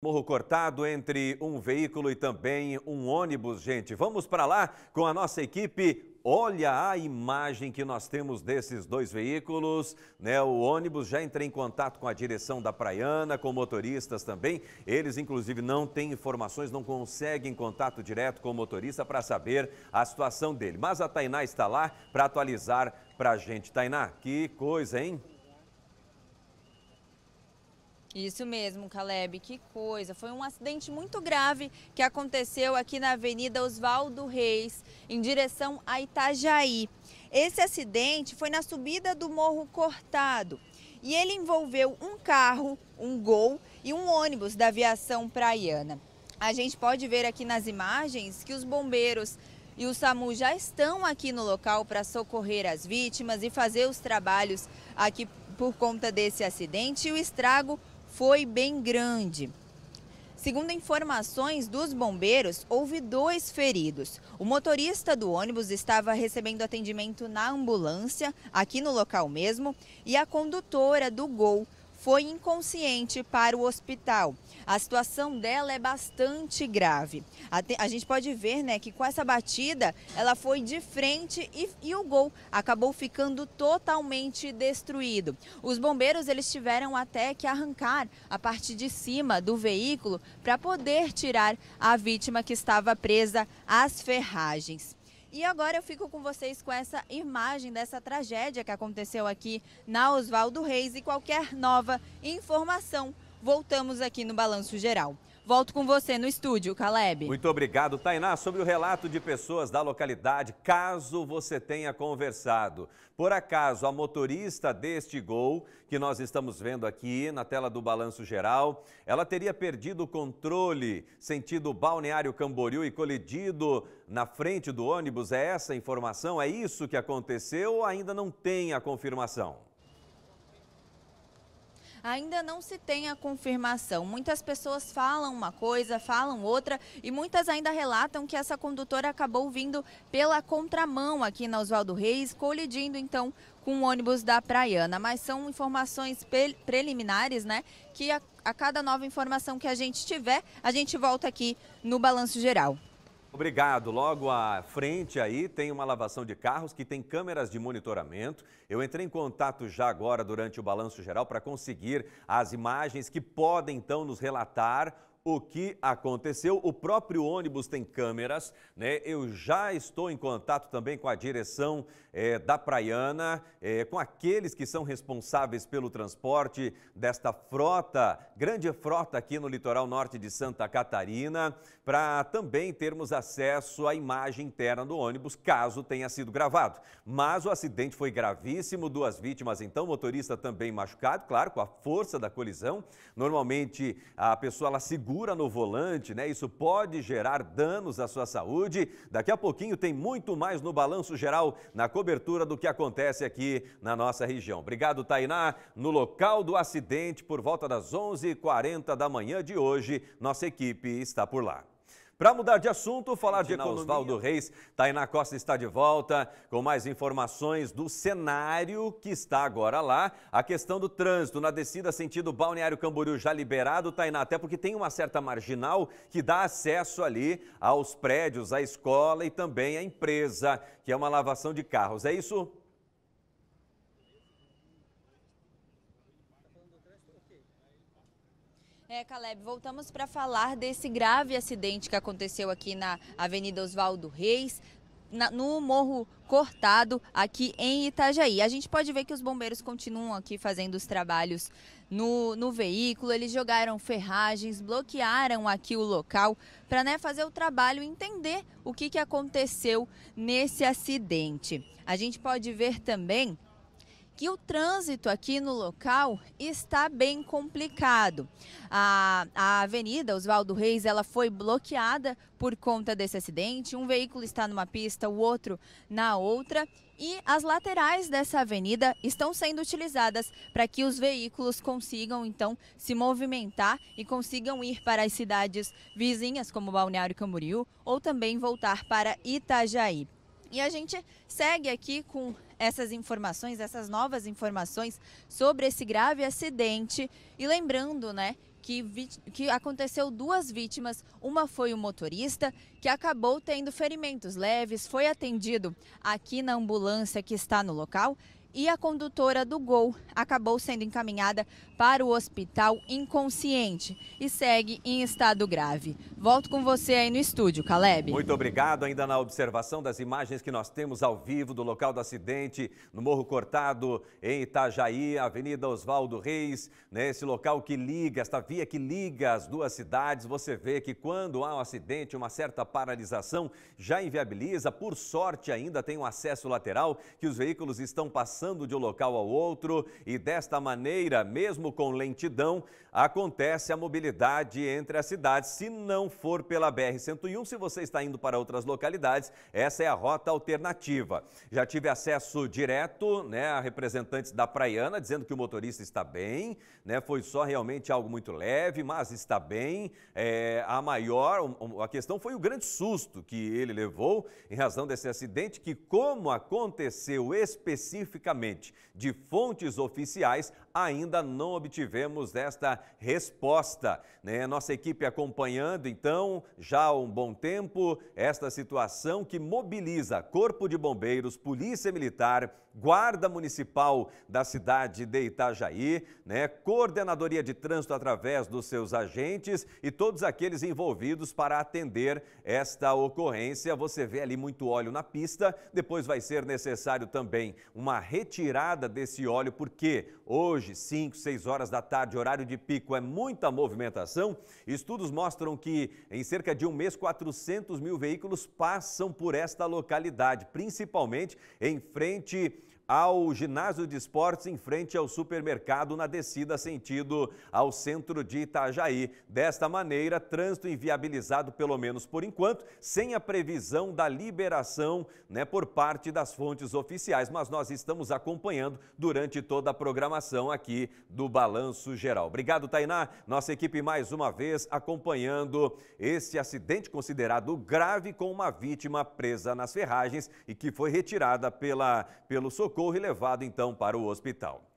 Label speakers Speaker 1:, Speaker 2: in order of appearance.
Speaker 1: Morro cortado entre um veículo e também um ônibus, gente. Vamos para lá com a nossa equipe. Olha a imagem que nós temos desses dois veículos, né? O ônibus já entrou em contato com a direção da Praiana, com motoristas também. Eles, inclusive, não têm informações, não conseguem contato direto com o motorista para saber a situação dele. Mas a Tainá está lá para atualizar para a gente. Tainá, que coisa, hein?
Speaker 2: Isso mesmo, Caleb, que coisa. Foi um acidente muito grave que aconteceu aqui na Avenida Oswaldo Reis, em direção a Itajaí. Esse acidente foi na subida do Morro Cortado e ele envolveu um carro, um Gol e um ônibus da aviação praiana. A gente pode ver aqui nas imagens que os bombeiros e o SAMU já estão aqui no local para socorrer as vítimas e fazer os trabalhos aqui por conta desse acidente e o estrago foi bem grande. Segundo informações dos bombeiros, houve dois feridos. O motorista do ônibus estava recebendo atendimento na ambulância, aqui no local mesmo, e a condutora do Gol foi inconsciente para o hospital. A situação dela é bastante grave. A, te, a gente pode ver né, que com essa batida, ela foi de frente e, e o gol acabou ficando totalmente destruído. Os bombeiros eles tiveram até que arrancar a parte de cima do veículo para poder tirar a vítima que estava presa às ferragens. E agora eu fico com vocês com essa imagem dessa tragédia que aconteceu aqui na Oswaldo Reis e qualquer nova informação. Voltamos aqui no Balanço Geral. Volto com você no estúdio, Caleb.
Speaker 1: Muito obrigado, Tainá. Sobre o relato de pessoas da localidade, caso você tenha conversado. Por acaso, a motorista deste gol, que nós estamos vendo aqui na tela do Balanço Geral, ela teria perdido o controle, sentido Balneário Camboriú e colidido na frente do ônibus. É essa a informação? É isso que aconteceu ou ainda não tem a confirmação?
Speaker 2: ainda não se tem a confirmação. Muitas pessoas falam uma coisa, falam outra e muitas ainda relatam que essa condutora acabou vindo pela contramão aqui na Oswaldo Reis, colidindo então com o ônibus da Praiana. Mas são informações preliminares, né? Que a, a cada nova informação que a gente tiver, a gente volta aqui no Balanço Geral.
Speaker 1: Obrigado. Logo à frente aí tem uma lavação de carros que tem câmeras de monitoramento. Eu entrei em contato já agora durante o balanço geral para conseguir as imagens que podem então nos relatar o que aconteceu. O próprio ônibus tem câmeras, né? Eu já estou em contato também com a direção é, da Praiana, é, com aqueles que são responsáveis pelo transporte desta frota, grande frota aqui no litoral norte de Santa Catarina, para também termos acesso à imagem interna do ônibus, caso tenha sido gravado. Mas o acidente foi gravíssimo, duas vítimas então, motorista também machucado, claro, com a força da colisão. Normalmente a pessoa ela segura no volante, né? Isso pode gerar danos à sua saúde. Daqui a pouquinho tem muito mais no balanço geral, na cobertura do que acontece aqui na nossa região. Obrigado, Tainá. No local do acidente, por volta das 11h40 da manhã de hoje, nossa equipe está por lá. Para mudar de assunto, falar de, de economia. Reis, Tainá Costa está de volta com mais informações do cenário que está agora lá. A questão do trânsito na descida sentido Balneário Camboriú já liberado, Tainá, até porque tem uma certa marginal que dá acesso ali aos prédios, à escola e também à empresa, que é uma lavação de carros. É isso?
Speaker 2: É, Caleb, voltamos para falar desse grave acidente que aconteceu aqui na Avenida Oswaldo Reis, na, no Morro Cortado, aqui em Itajaí. A gente pode ver que os bombeiros continuam aqui fazendo os trabalhos no, no veículo, eles jogaram ferragens, bloquearam aqui o local para né, fazer o trabalho e entender o que, que aconteceu nesse acidente. A gente pode ver também que o trânsito aqui no local está bem complicado. A, a avenida Oswaldo Reis ela foi bloqueada por conta desse acidente. Um veículo está numa pista, o outro na outra. E as laterais dessa avenida estão sendo utilizadas para que os veículos consigam então se movimentar e consigam ir para as cidades vizinhas, como Balneário Camboriú, ou também voltar para Itajaí. E a gente segue aqui com essas informações, essas novas informações sobre esse grave acidente. E lembrando, né, que, que, aconteceu duas vítimas. Uma foi o motorista, que acabou tendo ferimentos leves, foi atendido aqui na ambulância que está no local, e a condutora do Gol acabou sendo encaminhada para o hospital inconsciente e segue em estado grave. Volto com você aí no estúdio, Caleb. Muito
Speaker 1: obrigado. Ainda na observação das imagens que nós temos ao vivo do local do acidente, no Morro Cortado, em Itajaí, Avenida Oswaldo Reis, nesse né, local que liga, esta via que liga as duas cidades, você vê que quando há um acidente, uma certa paralisação já inviabiliza. Por sorte, ainda tem um acesso lateral que os veículos estão passando passando de um local ao outro e desta maneira, mesmo com lentidão, acontece a mobilidade entre as cidades. Se não for pela BR-101, se você está indo para outras localidades, essa é a rota alternativa. Já tive acesso direto né, a representantes da Praiana, dizendo que o motorista está bem, né, foi só realmente algo muito leve, mas está bem. É, a maior, a questão foi o grande susto que ele levou em razão desse acidente, que como aconteceu especificamente, especificamente de fontes oficiais ainda não obtivemos esta resposta. Né? Nossa equipe acompanhando, então, já há um bom tempo, esta situação que mobiliza Corpo de Bombeiros, Polícia Militar, Guarda Municipal da cidade de Itajaí, né? Coordenadoria de Trânsito através dos seus agentes e todos aqueles envolvidos para atender esta ocorrência. Você vê ali muito óleo na pista, depois vai ser necessário também uma retirada desse óleo, porque hoje hoje, 5, 6 horas da tarde, horário de pico, é muita movimentação. Estudos mostram que em cerca de um mês, 400 mil veículos passam por esta localidade, principalmente em frente ao ginásio de esportes em frente ao supermercado na descida sentido ao centro de Itajaí. Desta maneira, trânsito inviabilizado pelo menos por enquanto, sem a previsão da liberação né, por parte das fontes oficiais, mas nós estamos acompanhando durante toda a programação aqui do Balanço Geral. Obrigado, Tainá. Nossa equipe mais uma vez acompanhando este acidente considerado grave com uma vítima presa nas ferragens e que foi retirada pela, pelo socorro socorro e levado então para o hospital.